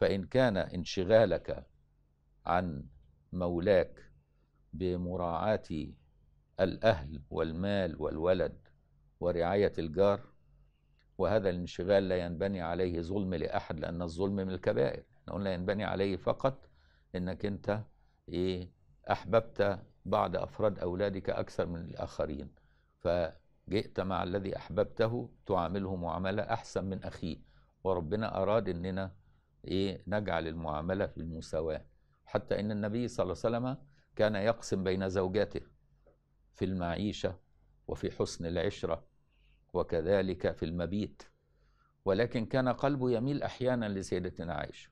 فإن كان انشغالك عن مولاك بمراعاة الأهل والمال والولد ورعاية الجار وهذا الانشغال لا ينبني عليه ظلم لأحد لأن الظلم من الكبائر نقول لا ينبني عليه فقط انك انت ايه احببت بعض افراد اولادك اكثر من الاخرين فجئت مع الذي احببته تعامله معامله احسن من اخيه وربنا اراد اننا ايه نجعل المعامله في المساواه حتى ان النبي صلى الله عليه وسلم كان يقسم بين زوجاته في المعيشه وفي حسن العشره وكذلك في المبيت ولكن كان قلبه يميل احيانا لسيدتنا عائشه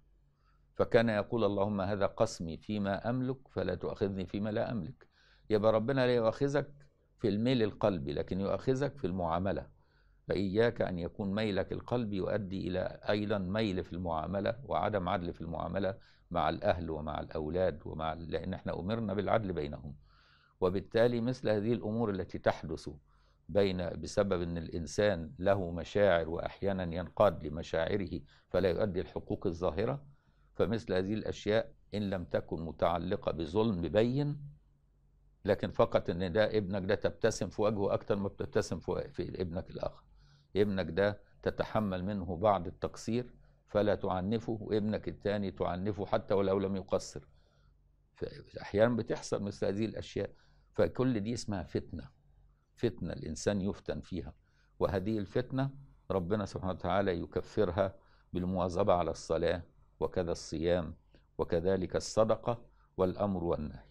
فكان يقول اللهم هذا قسمي فيما املك فلا تؤاخذني فيما لا املك يبقى ربنا لا يؤاخذك في الميل القلبي لكن يؤاخذك في المعامله فإياك أن يكون ميلك القلبي يؤدي إلى أيضا ميل في المعاملة وعدم عدل في المعاملة مع الأهل ومع الأولاد ومع لأن احنا أمرنا بالعدل بينهم وبالتالي مثل هذه الأمور التي تحدث بين بسبب أن الإنسان له مشاعر وأحيانا ينقاد لمشاعره فلا يؤدي الحقوق الظاهرة فمثل هذه الأشياء إن لم تكن متعلقة بظلم بين لكن فقط ان ده ابنك ده تبتسم في وجهه اكتر ما بتبتسم في ابنك الاخر ابنك ده تتحمل منه بعض التقصير فلا تعنفه وابنك الثاني تعنفه حتى ولو لم يقصر أحيانا بتحصل مثل هذه الأشياء فكل دي اسمها فتنة فتنة الإنسان يفتن فيها وهذه الفتنة ربنا سبحانه وتعالى يكفرها بالمواظبة على الصلاة وكذا الصيام وكذلك الصدقة والأمر والنهي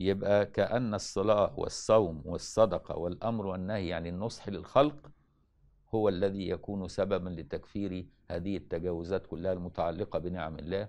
يبقى كأن الصلاة والصوم والصدقة والأمر والنهي يعني النصح للخلق هو الذي يكون سببا لتكفير هذه التجاوزات كلها المتعلقة بنعم الله